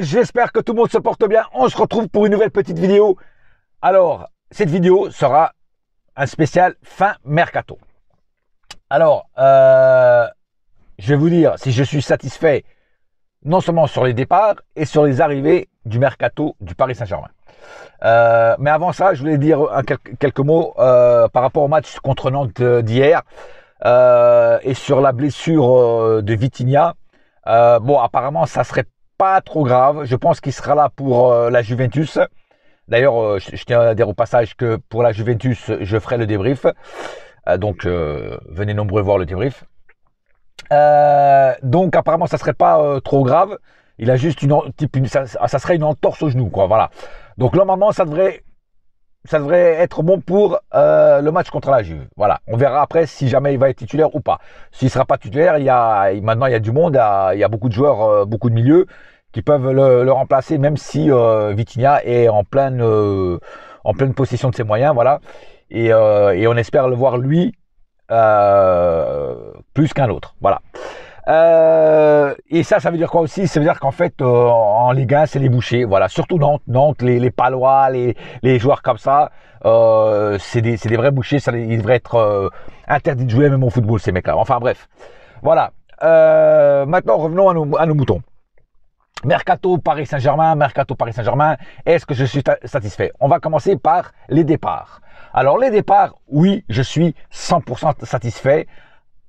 j'espère que tout le monde se porte bien. On se retrouve pour une nouvelle petite vidéo. Alors, cette vidéo sera un spécial fin mercato. Alors, euh, je vais vous dire si je suis satisfait non seulement sur les départs et sur les arrivées du mercato du Paris Saint-Germain. Euh, mais avant ça, je voulais dire quelques mots euh, par rapport au match contre Nantes d'hier et sur la blessure de Vitinha. bon, apparemment, ça serait pas trop grave. Je pense qu'il sera là pour euh, la Juventus. D'ailleurs, euh, je, tiens à dire au passage que pour la Juventus, je ferai le débrief. Euh, donc, venez nombreux voir le débrief. donc, apparemment, ça serait pas trop grave. Il a juste une, type, une ça, serait une entorse au genou, quoi. Voilà. Donc, normalement, ça devrait ça devrait être bon pour euh, le match contre la Juve. Voilà, on verra après si jamais il va être titulaire ou pas. S'il ne sera pas titulaire, il y maintenant il y a du monde, il y a beaucoup de joueurs, euh, beaucoup de milieux qui peuvent le, remplacer, même si euh, Vitinha est en pleine euh, en pleine possession de ses moyens, voilà. Et, et on espère le voir lui plus qu'un autre. Voilà. Euh, et ça, ça veut dire quoi aussi Ça veut dire qu'en fait, euh, en Ligue 1, c'est les bouchers. Voilà, surtout Nantes, Nantes, les, Palois, les, joueurs comme ça, euh, c'est des, des, vrais bouchers. Ça, ils devraient être euh, interdits de jouer même au football, ces mecs-là. Enfin bref, voilà. maintenant, revenons à nos, à nos moutons. Mercato Paris Saint-Germain, Mercato Paris Saint-Germain, est-ce que je suis satisfait On va commencer par les départs. Alors les départs, oui, je suis 100% satisfait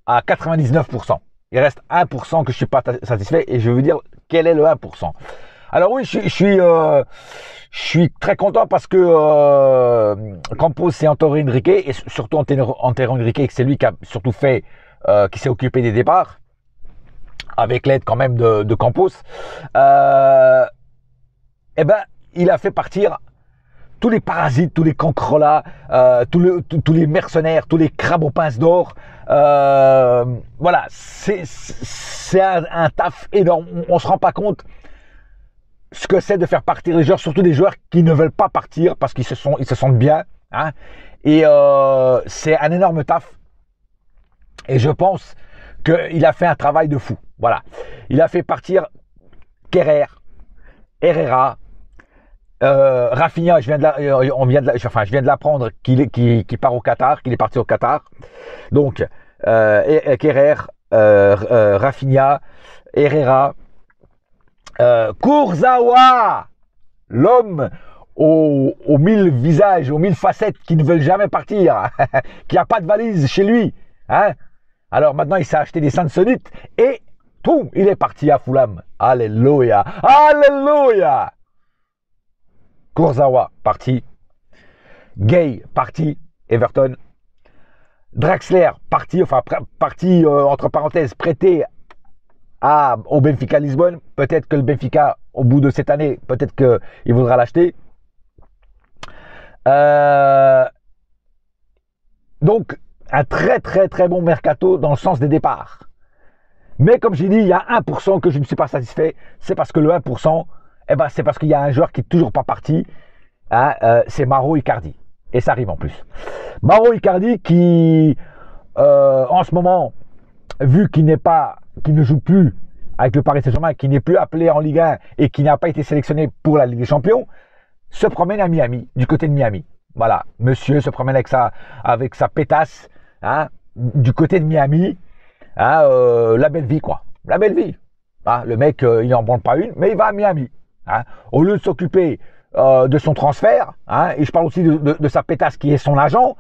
à 99%. Il reste 1% que je ne suis pas satisfait et je veux dire quel est le 1%. Alors oui, euh, je, suis très content parce que euh, Campos et Antonio Enrique et surtout Antonio Enrique, c'est lui qui a surtout fait, euh, qui s'est occupé des départs avec l'aide quand même de, Campos. et eh ben, il a fait partir tous les parasites, tous les cancrelats, tous, tous, les mercenaires, tous les crabes aux pinces d'or. Euh, voilà, c'est un, taf énorme. On ne se rend pas compte ce que c'est de faire partir les joueurs, surtout des joueurs qui ne veulent pas partir parce qu'ils se, sentent bien. Hein. Et euh, c'est un énorme taf. Et je pense qu'il a fait un travail de fou. Voilà. Il a fait partir Kerrer, Herrera, euh, Rafinha, je viens de l'apprendre qu'il part au Qatar, qu'il est parti au Qatar. Donc, euh, Kerrer, euh, euh, Rafinha, Herrera, Kurzawa, l'homme aux, mille visages, aux mille facettes qui ne veulent jamais partir, qui n'a pas de valise chez lui. Hein Alors maintenant, il s'est acheté des Sansonites et tout, il est parti à Fulham. Alléluia, Alléluia. Kurzawa, parti. Gay, parti. Everton. Draxler, parti, enfin, parti euh, entre parenthèses, prêté à, au Benfica Lisbonne. Peut-être que le Benfica, au bout de cette année, peut-être qu'il voudra l'acheter. Euh, donc, un très très très bon mercato dans le sens des départs. Mais comme j'ai dit, il y a 1% que je ne suis pas satisfait. C'est parce que le 1%, eh ben, c'est parce qu'il y a un joueur qui est toujours pas parti. Hein, euh, c'est Maro Icardi. Et ça arrive en plus. Maro Icardi qui, euh, en ce moment, vu qu'il n'est pas, qu'il ne joue plus avec le Paris Saint-Germain, qui n'est plus appelé en Ligue 1 et qui n'a pas été sélectionné pour la Ligue des Champions, se promène à Miami, du côté de Miami. Voilà, monsieur se promène avec sa, avec sa pétasse, hein, du côté de Miami, hein, euh, la belle vie quoi, la belle vie. le mec, il n'en branle pas une, mais il va à Miami. Hein. Au lieu de s'occuper euh, de son transfert, hein, et je parle aussi de, sa pétasse qui est son agent,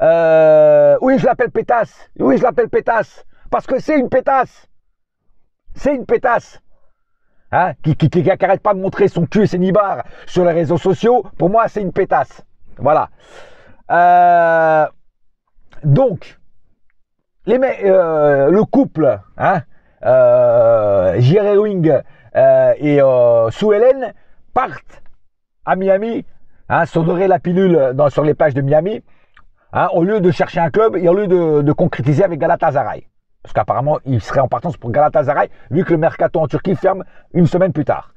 euh, oui, je l'appelle pétasse, oui, je l'appelle pétasse, parce que c'est une pétasse, c'est une pétasse. Hein, qui n'arrête qui, pas de montrer son cul et ses nibards sur les réseaux sociaux, pour moi, c'est une pétasse. Voilà. Euh, donc, le couple, hein, euh, euh, et euh, sous Hélène partent à Miami, hein, la pilule sur les plages de Miami, hein, au lieu de chercher un club et au lieu de, concrétiser avec Galatasaray. Parce qu'apparemment, il serait en partance pour Galatasaray, vu que le mercato en Turquie ferme une semaine plus tard.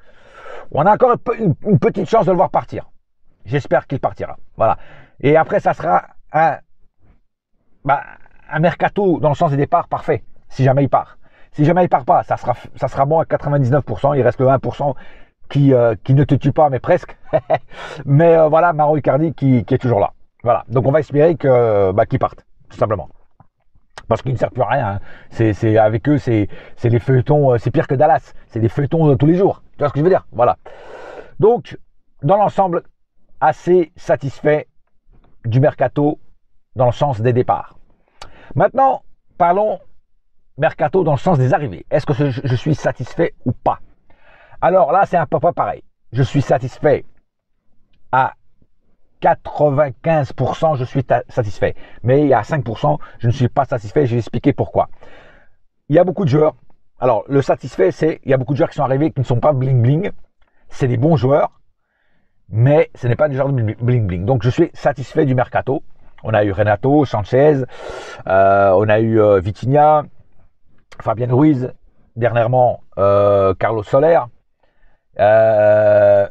On a encore une, petite chance de le voir partir. J'espère qu'il partira. Voilà. Et après, ça sera un, bah, un mercato dans le sens des départs parfait, si jamais il part. Si jamais il part pas, ça sera, ça sera bon à 99%. Il reste le 1% qui, euh, qui ne te tue pas, mais presque. mais euh, voilà, Maro Icardi qui, est toujours là. Voilà. Donc on va espérer que euh, bah, qu'ils partent, tout simplement. Parce qu'ils ne servent plus à rien. Hein. C'est, avec eux, c'est, les feuilletons, c'est pire que Dallas. C'est des feuilletons de tous les jours. Tu vois ce que je veux dire Voilà. Donc, dans l'ensemble, assez satisfait du mercato dans le sens des départs. Maintenant, parlons mercato dans le sens des arrivées. Est-ce que je, suis satisfait ou pas Alors là, c'est un peu pareil. Je suis satisfait à 95%, je suis satisfait. Mais il y a 5%, je ne suis pas satisfait. Je vais expliquer pourquoi. Il y a beaucoup de joueurs. Alors, le satisfait, c'est il y a beaucoup de joueurs qui sont arrivés qui ne sont pas bling bling. C'est des bons joueurs, mais ce n'est pas du genre bling bling. Donc, je suis satisfait du mercato. On a eu Renato, Sanchez, euh, on a eu euh, Vitinha, Fabien Ruiz, dernièrement euh, Carlos Soler. Euh,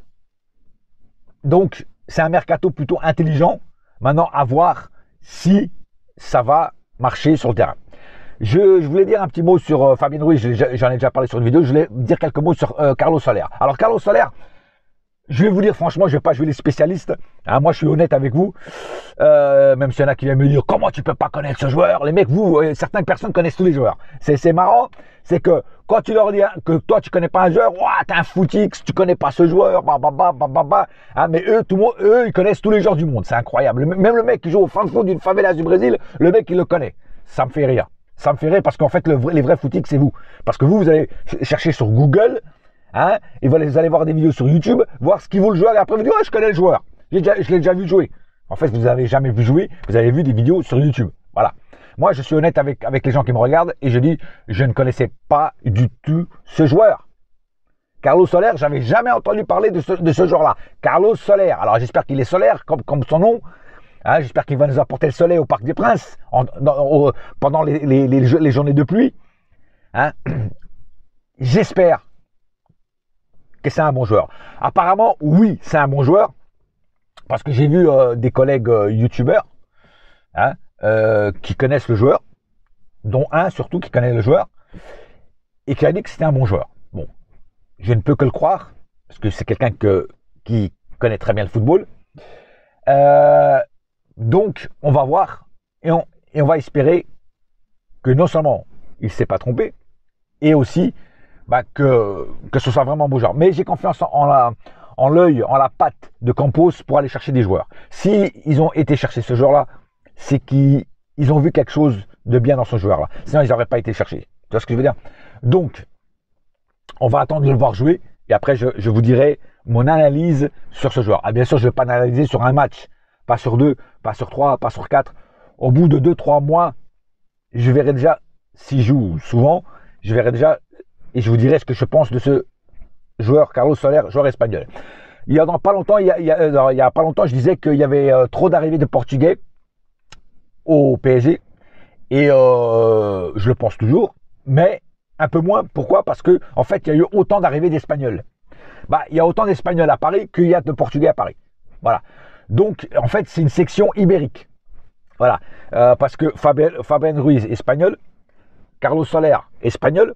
donc, c'est un mercato plutôt intelligent. Maintenant, à voir si ça va marcher sur le terrain. Je, voulais dire un petit mot sur euh, Fabien Ruiz, j'en ai déjà parlé sur une vidéo, je voulais dire quelques mots sur Carlos Soler. Alors, Carlos Soler, je vais vous dire franchement, je vais pas jouer les spécialistes. Ah, moi, je suis honnête avec vous. Euh, même s'il y en a qui viennent me dire comment tu peux pas connaître ce joueur. Les mecs, vous, euh, certaines personnes connaissent tous les joueurs. C'est marrant, c'est que quand tu leur dis hein, que toi tu connais pas un joueur, tu t'es un footix, tu connais pas ce joueur, bah bah, bah, bah, bah ah, mais eux, tout le monde, eux, ils connaissent tous les joueurs du monde. C'est incroyable. Même le mec qui joue au fin fond d'une favela du Brésil, le mec il le connaît. Ça me fait rire. Ça me fait rire parce qu'en fait, les vrais footix, c'est vous. Parce que vous, vous allez chercher sur Google. Hein et vous allez voir des vidéos sur YouTube, voir ce qu'il vaut le joueur, et après vous dites, je connais le joueur, déjà, je l'ai déjà vu jouer. En fait, vous n'avez jamais vu jouer, vous avez vu des vidéos sur YouTube. Voilà. Moi, je suis honnête avec, avec les gens qui me regardent et je dis, je ne connaissais pas du tout ce joueur. Carlos Soler, j'avais jamais entendu parler de ce, de joueur-là. Carlos Soler. Alors, j'espère qu'il est solaire, comme, comme son nom. Hein, j'espère qu'il va nous apporter le soleil au Parc des Princes en, pendant les, les, journées de pluie. Hein j'espère c'est un bon joueur Apparemment, oui, c'est un bon joueur, parce que j'ai vu euh, des collègues euh, youtubeurs hein, euh, qui connaissent le joueur, dont un surtout qui connaît le joueur, et qui a dit que c'était un bon joueur. Bon, je ne peux que le croire, parce que c'est quelqu'un que, qui connaît très bien le football. donc, on va voir, et on, et on va espérer que non seulement il s'est pas trompé, et aussi bah, que, ce soit vraiment beau genre. Mais j'ai confiance en, la en l'œil, en la patte de Campos pour aller chercher des joueurs. Si ils ont été chercher ce joueur-là, c'est qu'ils ont vu quelque chose de bien dans ce joueur-là. Sinon, ils n'auraient pas été chercher. Tu vois ce que je veux dire Donc, on va attendre de le voir jouer et après, je, vous dirai mon analyse sur ce joueur. Ah, bien sûr, je ne vais pas analyser sur un match, pas sur deux, pas sur trois, pas sur quatre. Au bout de deux, trois mois, je verrai déjà, s'il joue souvent, je verrai déjà et je vous dirai ce que je pense de ce joueur, Carlos Soler, joueur espagnol. Il y a pas longtemps, je disais qu'il y avait euh, trop d'arrivées de Portugais au PSG. Et euh, je le pense toujours, mais un peu moins. Pourquoi Parce que en fait, il y a eu autant d'arrivées d'Espagnols. Bah, il y a autant d'Espagnols à Paris qu'il y a de Portugais à Paris. Voilà. Donc, en fait, c'est une section ibérique. Voilà. Euh, parce que Fabien, Ruiz, espagnol. Carlos Soler, espagnol.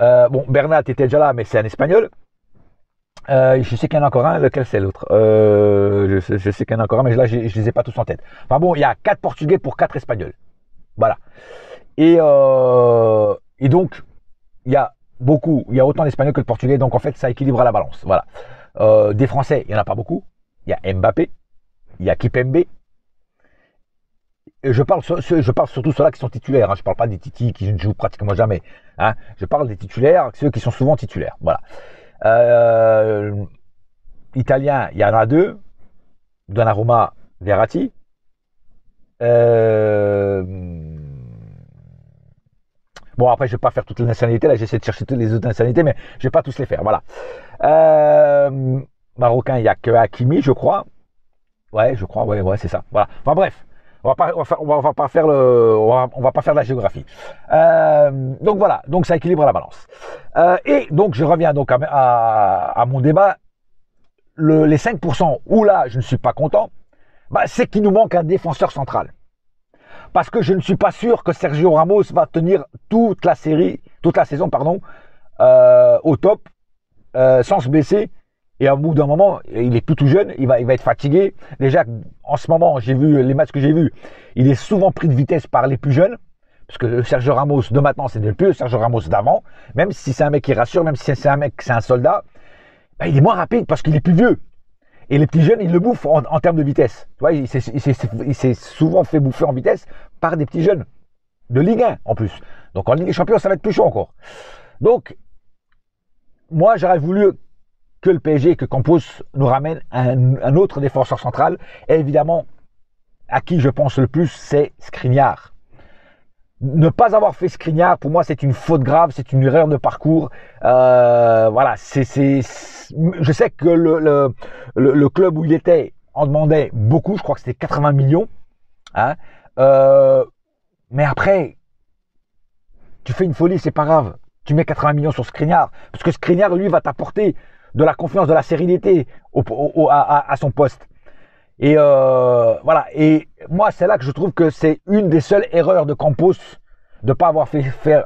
Euh, bon, Bernat était déjà là, mais c'est un espagnol. Euh, je sais qu'il y en a encore un, lequel c'est l'autre euh, je, sais qu'il y en a encore un, mais là je, ne les ai pas tous en tête. Enfin bon, il y a 4 Portugais pour 4 Espagnols. Voilà. Et, et donc, il y a beaucoup, il y a autant d'Espagnols que de Portugais, donc en fait ça équilibre à la balance. Voilà. des Français, il n'y en a pas beaucoup. Il y a Mbappé, il y a Kipembe, je parle, je parle surtout ceux-là qui sont titulaires. Hein. Je ne parle pas des titis qui ne jouent pratiquement jamais. Hein. Je parle des titulaires, ceux qui sont souvent titulaires. Voilà. Euh, italien, il y en a deux. Donnarumma, Verratti. Euh, bon, après, je ne vais pas faire toutes les nationalités. Là, j'essaie de chercher toutes les autres nationalités, mais je ne vais pas tous les faire. Voilà. Euh, Marocain, il n'y a que Hakimi, je crois. Ouais, je crois, ouais, ouais, c'est ça. Voilà. Enfin bref, on va pas, on va, pas faire le, on va, pas faire de la géographie. Euh, donc voilà, donc ça équilibre la balance. Euh, et donc je reviens donc à, mon débat. les 5% où là je ne suis pas content, bah, c'est qu'il nous manque un défenseur central. Parce que je ne suis pas sûr que Sergio Ramos va tenir toute la série, toute la saison pardon, euh, au top, sans se baisser et au bout d'un moment, il est plus jeune, il va, il va être fatigué. Déjà, en ce moment, j'ai vu les matchs que j'ai vus, il est souvent pris de vitesse par les plus jeunes. Parce que le Sergio Ramos de maintenant, c'est plus Sergio Ramos d'avant. Même si c'est un mec qui rassure, même si c'est un mec, c'est un soldat, ben, il est moins rapide parce qu'il est plus vieux. Et les petits jeunes, ils le bouffent en, en termes de vitesse. Tu vois, il s'est souvent fait bouffer en vitesse par des petits jeunes. De Ligue 1 en plus. Donc en Ligue des Champions, ça va être plus chaud encore. Donc, moi, j'aurais voulu que le PSG que Campos nous ramène un, autre défenseur central. Et évidemment, à qui je pense le plus, c'est Skriniar. Ne pas avoir fait Skriniar, pour moi, c'est une faute grave, c'est une erreur de parcours. Euh, voilà, c'est, je sais que le, club où il était en demandait beaucoup, je crois que c'était 80 millions. Hein. Euh, mais après, tu fais une folie, c'est pas grave. Tu mets 80 millions sur Skriniar, parce que Skriniar, lui, va t'apporter de la confiance, de la sérénité à, son poste. Et euh, voilà. Et moi, c'est là que je trouve que c'est une des seules erreurs de Campos de pas avoir fait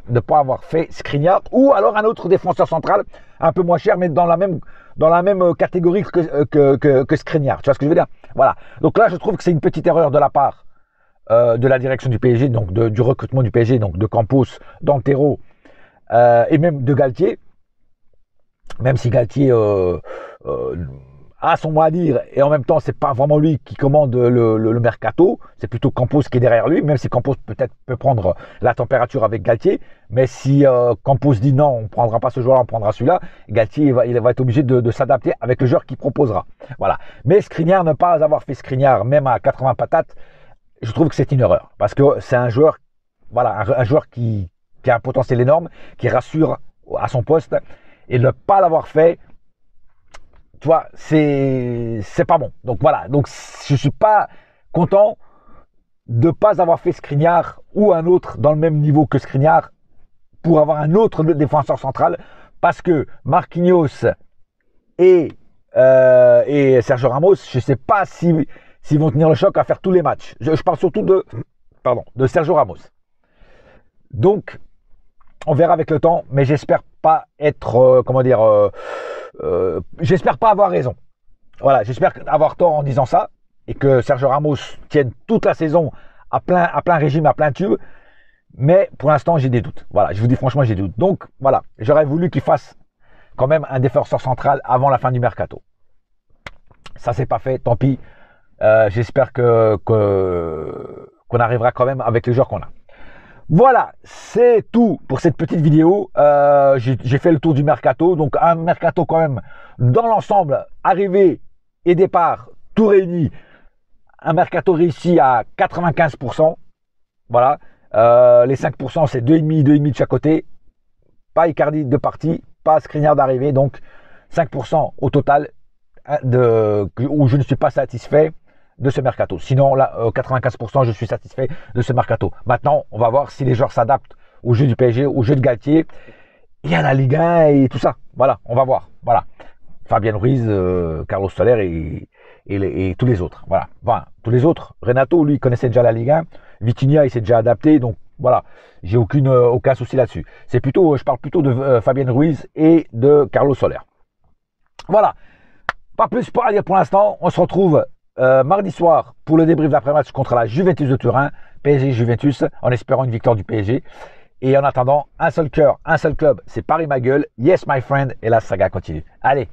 de pas avoir fait Skriniar ou alors un autre défenseur central un peu moins cher mais dans la même dans la même catégorie que que, Tu vois ce que je veux dire Voilà. Donc là, je trouve que c'est une petite erreur de la part euh, de la direction du PSG, donc du recrutement du PSG, donc de Campos, d'Antero euh, et même de Galtier même si Galtier euh, euh, a son mot à dire et en même temps c'est pas vraiment lui qui commande le, mercato, c'est plutôt Campos qui est derrière lui, même si Campos peut-être peut prendre la température avec Galtier, mais si euh, Campos dit non, on prendra pas ce joueur-là, on prendra celui-là, Galtier va, être obligé de, s'adapter avec le joueur qu'il proposera. Voilà. Mais Skriniar ne pas avoir fait Skriniar même à 80 patates, je trouve que c'est une erreur parce que c'est un joueur voilà, un, joueur qui a un potentiel énorme, qui rassure à son poste et ne pas l'avoir fait, tu vois, c'est c'est pas bon. Donc voilà, donc je suis pas content de ne pas avoir fait Skriniar ou un autre dans le même niveau que Skriniar pour avoir un autre défenseur central parce que Marquinhos et euh, Sergio Ramos, je sais pas s'ils vont tenir le choc à faire tous les matchs. Je, parle surtout de pardon de Sergio Ramos. Donc on verra avec le temps, mais j'espère pas être, euh, comment dire, euh, euh, j'espère pas avoir raison. Voilà, j'espère avoir tort en disant ça et que Sergio Ramos tienne toute la saison à plein, à plein régime, à plein tube. Mais pour l'instant, j'ai des doutes. Voilà, je vous dis franchement, j'ai des doutes. Donc voilà, j'aurais voulu qu'il fasse quand même un défenseur central avant la fin du mercato. Ça, c'est pas fait, tant pis. j'espère que qu'on arrivera quand même avec les joueurs qu'on a. Voilà, c'est tout pour cette petite vidéo. Euh, j'ai fait le tour du mercato. Donc un mercato quand même, dans l'ensemble, arrivée et départ, tout réuni. Un mercato réussi à 95%. Voilà. Euh, les 5%, c'est 2,5, 2,5 de chaque côté. Pas Icardi de partie, pas Skriniar d'arrivée. Donc 5% au total hein, de, où je ne suis pas satisfait de ce mercato. Sinon, là, 95%, euh, je suis satisfait de ce mercato. Maintenant, on va voir si les joueurs s'adaptent au jeu du PSG, au jeu de Galtier, y à la Ligue 1 et tout ça. Voilà, on va voir. Voilà. Fabien Ruiz, euh, Carlos Soler et, tous les autres. Voilà. tous les autres. Renato, lui, connaissait déjà la Ligue 1. Vitinha, il s'est déjà adapté. Donc, voilà. J'ai aucune, euh, aucun souci là-dessus. C'est plutôt, je parle plutôt de Fabien Ruiz et de Carlos Soler. Voilà. Pas plus pour aller pour l'instant. On se retrouve euh, mardi soir pour le débrief d'après-match contre la Juventus de Turin, PSG-Juventus, en espérant une victoire du PSG. Et en attendant, un seul cœur, un seul club, c'est Paris ma gueule, yes my friend, et la saga continue. Allez,